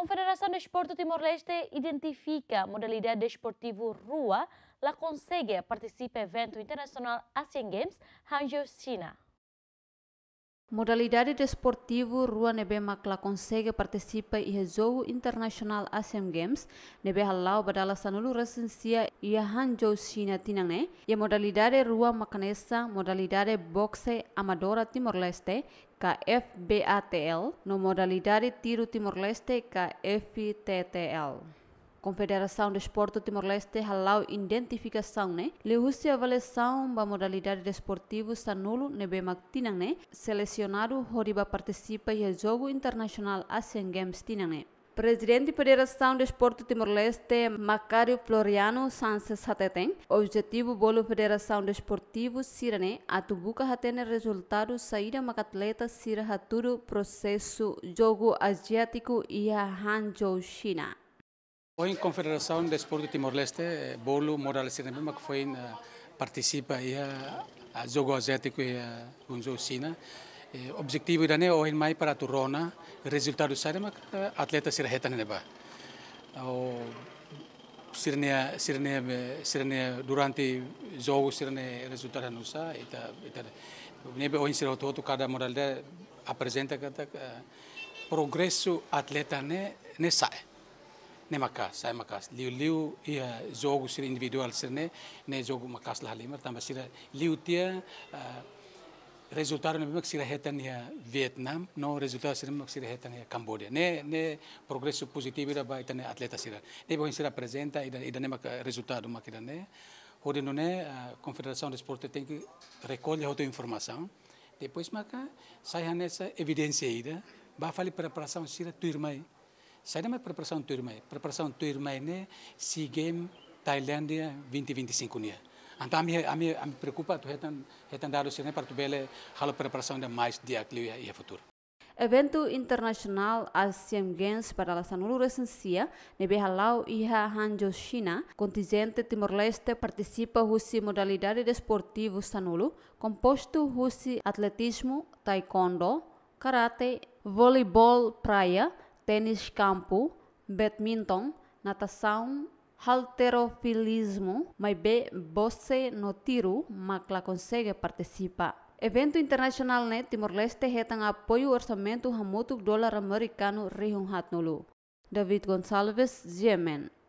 Confederação de Esporte Timor-Leste identifica a modalidade desportivo de rua, lá consegue participar do evento internacional Asian Games Hangzhou, China. Modalidade desportivo rua nebe makla consegue participa ia e jogo internacional Asian Games nebe halau badala sanulu resensia ia e hanjo China tinangne ia modalidade rua makanesa modalidade boxe amadora Timor Leste KFBATL FBATL no modalidade tiro Timor Leste KFTTL. Confederação de Esporte Timor-Leste halau identificação, né? Lehusi avaliação da modalidade desportivo de Sanulo Nebemak Tinang, né? Selecionado Horiba participa e jogo internacional Asian Games Tinang, né? Presidente da Federação de Esporte Timor-Leste, Macário Floriano Sanches Hateteng, objetivo bolo Federação Desportivo de Sirane, né? atubuca hatene resultado saída macatleta sira haturu processo jogo asiático e a Hangzhou, China. Hoy en confederação de Esporte de Timor-Leste, eh, Bolo Morales Sinema, que foi, participa aí a, a jogo asiático e a um jogo China. E, objetivo irane hoje mais para a Turona, resultado sarema eh, atleta se reta neba. O sirne sirne eh, sirne durante jogo sirne resultado nusa ita tá, ita tá. nebe hoje sira todo cada moral apresenta cada progresso atleta ne ne sai nem macas, sai macas. liu liu ia jogo sir individual ser né, ne jogo makas la limer tamba sir liu tia ah, resultado ne mak sir hetan ia Vietnam no resultado sir mak sir hetan ia Cambodia ne ne progresso positivo da ba itane atleta sir ne bo sir apresenta e da ne mak resultado mak ida ne Hoje não é a Confederação de Esporte tem que recolher outra informação. Depois, maca, sai a nessa evidência ainda. Né? Vai falar preparação, se a tua irmã Sai demek Preparação turma Preparação tüyürmeyini né? SEA Game Tailândia 2025 niye. Né? Então, a ami a ami preocupa é hetan hetan daru sirne né? para tu bele a preparação de mais dia clio e futuro. Evento internacional Asian Games para a Sanulu Resencia, nebe halau iha Hanjo China, contingente Timor-Leste participa husi modalidade desportivo Sanulu, composto husi atletismo, taekwondo, karate, voleibol praia, tenis de campo, badminton, natação, halterofilismo, mas você no tiro, mas la consegue participar. Evento internacional ne Timor-Leste hetan apoio orçamento hamutuk dólar americano rihun hatnulu. David Gonçalves, Yemen.